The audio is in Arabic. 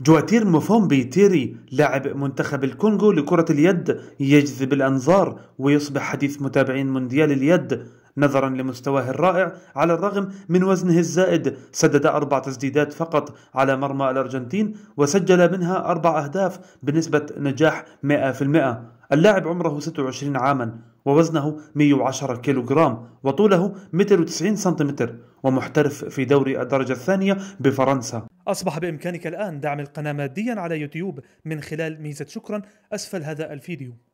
جواتير موفومبي تيري لاعب منتخب الكونغو لكرة اليد يجذب الأنظار ويصبح حديث متابعين مونديال اليد نظرا لمستواه الرائع على الرغم من وزنه الزائد سدد أربع تسديدات فقط على مرمى الأرجنتين وسجل منها أربع أهداف بنسبة نجاح 100% اللاعب عمره 26 عاما ووزنه 110 كيلوغرام وطوله متر وتسعين سنتيمتر ومحترف في دوري الدرجة الثانية بفرنسا أصبح بإمكانك الآن دعم القناة ماديا على يوتيوب من خلال ميزة شكرا أسفل هذا الفيديو